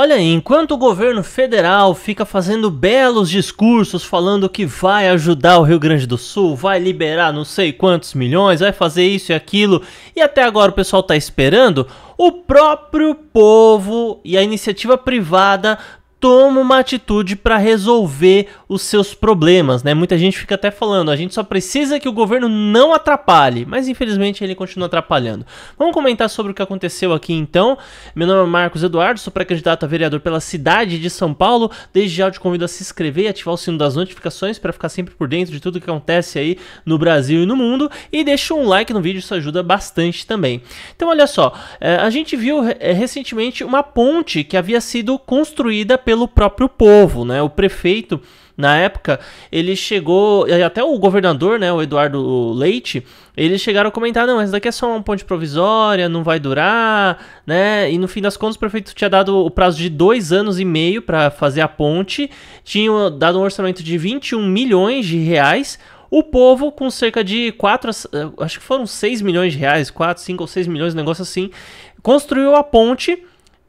Olha aí, enquanto o governo federal fica fazendo belos discursos falando que vai ajudar o Rio Grande do Sul, vai liberar não sei quantos milhões, vai fazer isso e aquilo, e até agora o pessoal está esperando, o próprio povo e a iniciativa privada toma uma atitude para resolver os seus problemas, né? Muita gente fica até falando, a gente só precisa que o governo não atrapalhe, mas infelizmente ele continua atrapalhando. Vamos comentar sobre o que aconteceu aqui então. Meu nome é Marcos Eduardo, sou pré-candidato a vereador pela cidade de São Paulo. Desde já te convido a se inscrever e ativar o sino das notificações para ficar sempre por dentro de tudo que acontece aí no Brasil e no mundo. E deixa um like no vídeo, isso ajuda bastante também. Então olha só, eh, a gente viu eh, recentemente uma ponte que havia sido construída pelo próprio povo, né? O prefeito na época, ele chegou, até o governador, né, o Eduardo Leite, eles chegaram a comentar, não, essa daqui é só uma ponte provisória, não vai durar, né? E no fim das contas o prefeito tinha dado o prazo de dois anos e meio para fazer a ponte, tinha dado um orçamento de 21 milhões de reais, o povo, com cerca de 4, eh, acho que foram 6 milhões de reais, 4, 5 ou 6 milhões, um negócio assim, construiu a ponte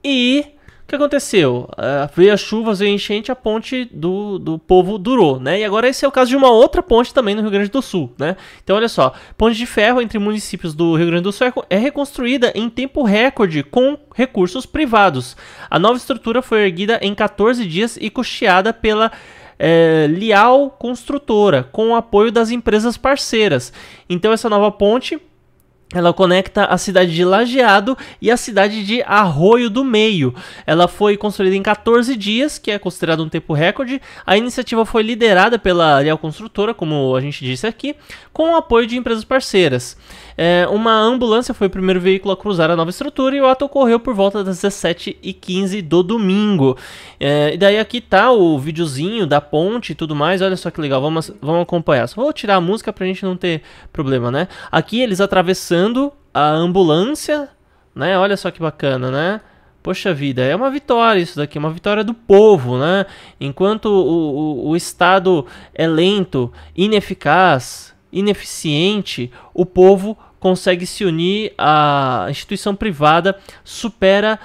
e que aconteceu? Uh, veio as chuvas, veio a enchente, a ponte do, do povo durou, né? E agora esse é o caso de uma outra ponte também no Rio Grande do Sul, né? Então olha só, ponte de ferro entre municípios do Rio Grande do Sul é, é reconstruída em tempo recorde com recursos privados. A nova estrutura foi erguida em 14 dias e custeada pela é, Lial Construtora, com o apoio das empresas parceiras. Então essa nova ponte ela conecta a cidade de Lajeado e a cidade de Arroio do Meio. Ela foi construída em 14 dias, que é considerado um tempo recorde. A iniciativa foi liderada pela Ariel Construtora, como a gente disse aqui, com o apoio de empresas parceiras. É, uma ambulância foi o primeiro veículo a cruzar a nova estrutura e o ato ocorreu por volta das 17h15 do domingo. É, e daí aqui tá o videozinho da ponte e tudo mais. Olha só que legal, vamos, vamos acompanhar. Só vou tirar a música pra gente não ter problema, né? Aqui eles atravessando chegando a ambulância, né? Olha só que bacana, né? Poxa vida, é uma vitória isso daqui, uma vitória do povo, né? Enquanto o, o, o Estado é lento, ineficaz, ineficiente, o povo consegue se unir, a instituição privada supera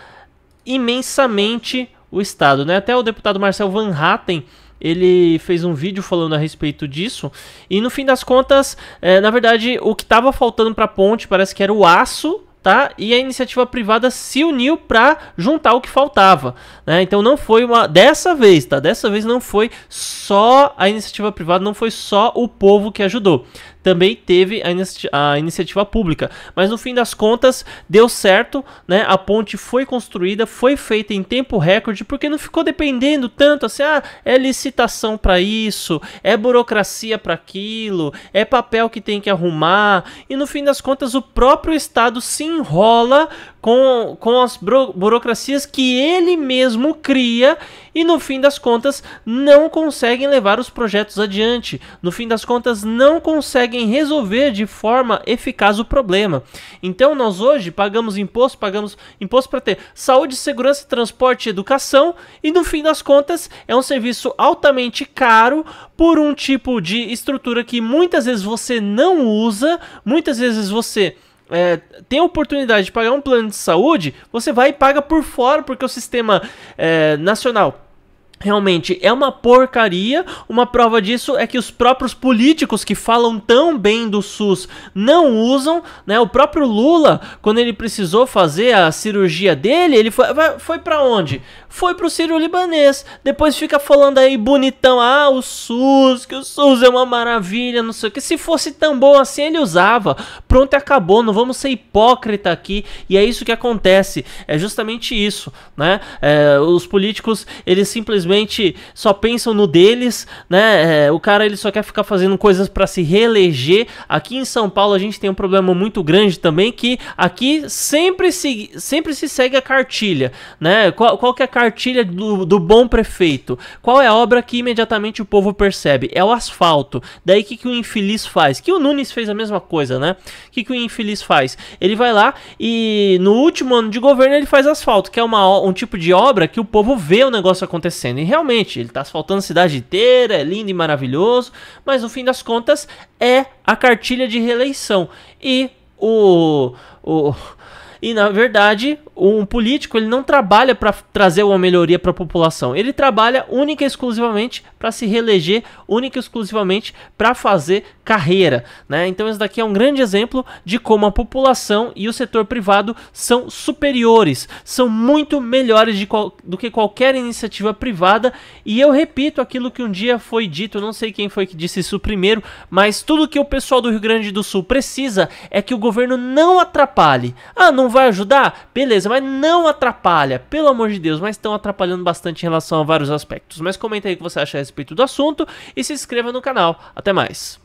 imensamente o Estado, né? Até o deputado Marcel Van Hatten ele fez um vídeo falando a respeito disso. E no fim das contas, é, na verdade, o que estava faltando para a ponte parece que era o aço tá? E a iniciativa privada se uniu para juntar o que faltava, né? Então não foi uma dessa vez, tá? Dessa vez não foi só a iniciativa privada, não foi só o povo que ajudou também teve a, inici a, iniciativa pública. Mas no fim das contas, deu certo, né? A ponte foi construída, foi feita em tempo recorde, porque não ficou dependendo tanto assim, ah, é licitação para isso, é burocracia para aquilo, é papel que tem que arrumar. E no fim das contas, o próprio Estado se enrola com, com as burocracias que ele mesmo cria e no fim das contas não conseguem levar os projetos adiante. No fim das contas, não conseguem conseguem resolver de forma eficaz o problema. Então nós hoje pagamos imposto, pagamos imposto para ter saúde, segurança, transporte e educação, e no fim das contas é um serviço altamente caro por um tipo de estrutura que muitas vezes você não usa, muitas vezes você é, tem a oportunidade de pagar um plano de saúde, você vai e paga por fora, porque o sistema é, nacional Realmente é uma porcaria. Uma prova disso é que os próprios políticos que falam tão bem do SUS não usam, né? O próprio Lula, quando ele precisou fazer a cirurgia dele, ele foi, foi para onde? Foi pro Ciro Libanês. Depois fica falando aí bonitão, ah, o SUS, que o SUS é uma maravilha, não sei o que. Se fosse tão bom assim, ele usava. Pronto, acabou. Não vamos ser hipócrita aqui. E é isso que acontece. É justamente isso, né? É, os políticos, eles simplesmente simplesmente só pensam no deles, né? É, o cara ele só quer ficar fazendo coisas para se reeleger. Aqui em São Paulo a gente tem um problema muito grande também que aqui sempre se, sempre se segue a cartilha, né? Qual, qual que é a cartilha do, do bom prefeito? Qual é a obra que imediatamente o povo percebe? É o asfalto. Daí que que o infeliz faz? Que o Nunes fez a mesma coisa, né? Que que o infeliz faz? Ele vai lá e no último ano de governo ele faz asfalto, que é uma, um tipo de obra que o povo vê o negócio acontecendo acontecendo. E realmente, ele está asfaltando a cidade inteira, é lindo e maravilhoso, mas no fim das contas é a cartilha de reeleição. E o. o e na verdade, um político ele não trabalha para trazer uma melhoria para a população. Ele trabalha única e exclusivamente para se reeleger, única e exclusivamente para fazer carreira, né? Então esse daqui é um grande exemplo de como a população e o setor privado são superiores, são muito melhores qual, do que qualquer iniciativa privada. E eu repito aquilo que um dia foi dito, não sei quem foi que disse isso primeiro, mas tudo que o pessoal do Rio Grande do Sul precisa é que o governo não atrapalhe. Ah, não vai ajudar? Beleza beleza, mas não atrapalha, pelo amor de Deus, mas estão atrapalhando bastante em relação a vários aspectos. Mas comenta aí o que você acha a respeito do assunto e se inscreva no canal. Até mais.